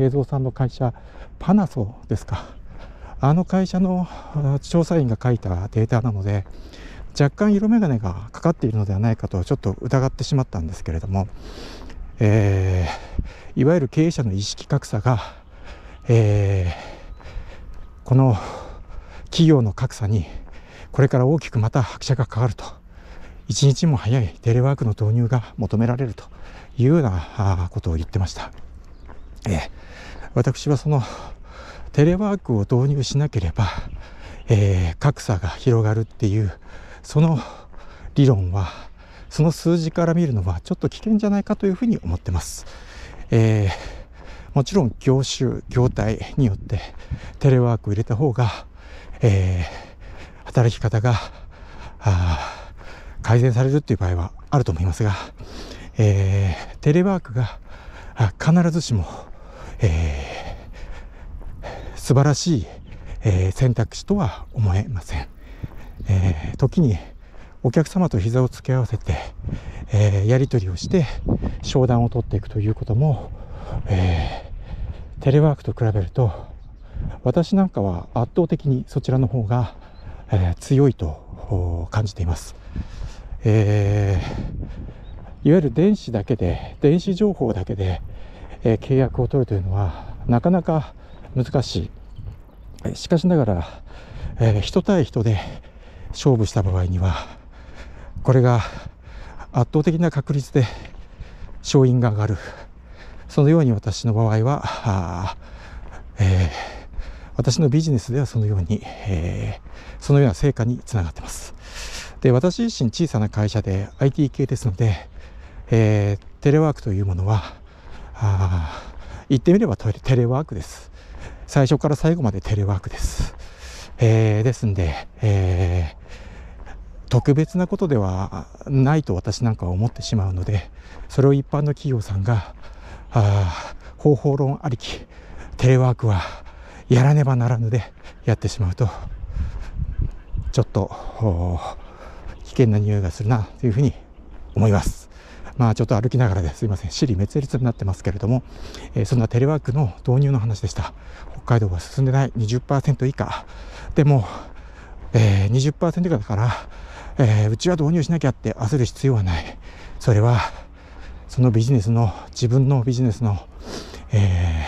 平蔵さんの会社パナソですかあの会社の調査員が書いたデータなので若干色眼鏡がかかっているのではないかとちょっと疑ってしまったんですけれども、えー、いわゆる経営者の意識格差が、えー、この企業の格差にこれから大きくまた拍車がかかると一日も早いテレワークの導入が求められるというようなことを言ってました。え私はそのテレワークを導入しなければ、えー、格差が広がるっていうその理論はその数字から見るのはちょっと危険じゃないかというふうに思ってます。えー、もちろん業種業態によってテレワークを入れた方が、えー、働き方が改善されるっていう場合はあると思いますが、えー、テレワークが必ずしもえー、素晴らしい、えー、選択肢とは思えません、えー、時にお客様と膝をつけ合わせて、えー、やり取りをして商談を取っていくということも、えー、テレワークと比べると私なんかは圧倒的にそちらの方が、えー、強いと感じています、えー、いわゆる電子だけで電子情報だけでえ契約を取るというのはなかなか難しいしかしながら、え人対人で勝負した場合にはこれが圧倒的な確率で勝因が上がるそのように私の場合は、えー、私のビジネスではそのように、えー、そのような成果につながってますで私自身小さな会社で IT 系ですので、えー、テレワークというものはあ言ってみればテレワークです。最初から最後までテレワークです。えー、ですんで、えー、特別なことではないと私なんかは思ってしまうので、それを一般の企業さんが、あ方法論ありき、テレワークはやらねばならぬでやってしまうと、ちょっと危険な匂いがするなというふうに思います。まあ、ちょっと歩きながらですいません、尻滅裂になってますけれども、えー、そんなテレワークの導入の話でした。北海道は進んでない20%以下。でも、えー、20%以下だから、えー、うちは導入しなきゃって焦る必要はない。それは、そのビジネスの、自分のビジネスの、え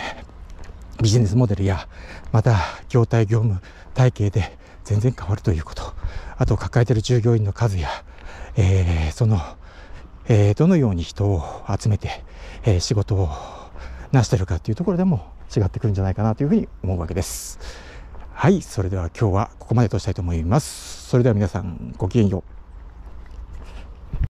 ー、ビジネスモデルや、また、業態業務体系で全然変わるということ。あと、抱えている従業員の数や、えー、その、えー、どのように人を集めて、えー、仕事をなしてるかっていうところでも違ってくるんじゃないかなというふうに思うわけです。はい、それでは今日はここまでとしたいと思います。それでは皆さんごきげんよう。